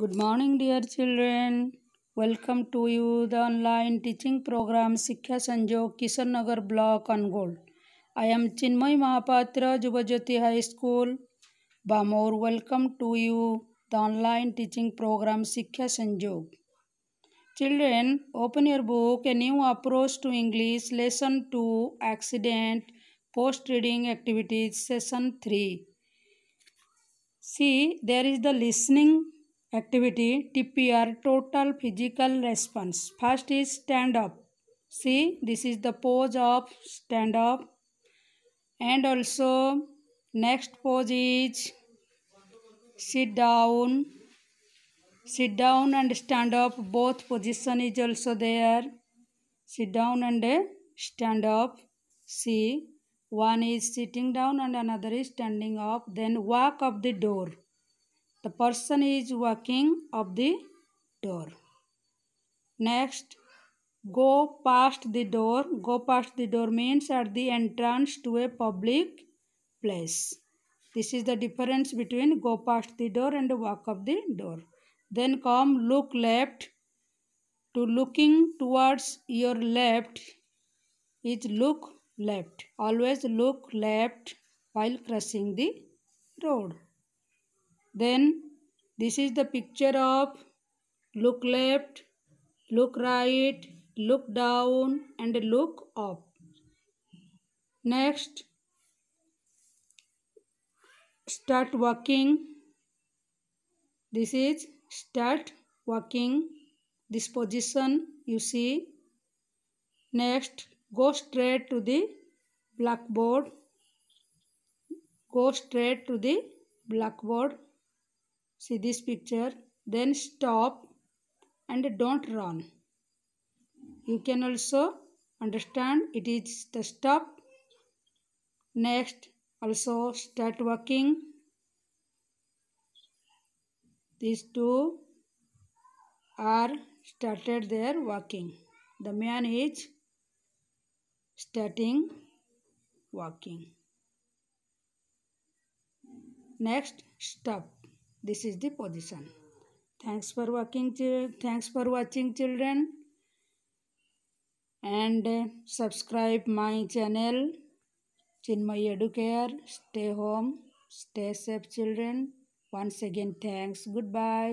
Good morning, dear children. Welcome to you the online teaching program Sikha Sanjog Kisan Nagar block on Gold. I am Chinmay Mahapatra, Jubajyoti High School, Bamor. Welcome to you the online teaching program Sikha Sanjog. Children, open your book A New Approach to English, Lesson 2, Accident, Post Reading Activities, Session 3. See, there is the listening activity tpr total physical response first is stand up see this is the pose of stand up and also next pose is sit down sit down and stand up both position is also there sit down and stand up see one is sitting down and another is standing up then walk up the door the person is walking up the door next go past the door go past the door means at the entrance to a public place this is the difference between go past the door and walk up the door then come look left to looking towards your left is look left always look left while crossing the road then this is the picture of look left look right look down and look up next start walking this is start walking this position you see next go straight to the blackboard go straight to the blackboard see this picture then stop and don't run you can also understand it is the stop next also start walking these two are started their walking the man is starting walking next stop this is the position thanks for watching thanks for watching children and subscribe my channel chinmay educare stay home stay safe children once again thanks goodbye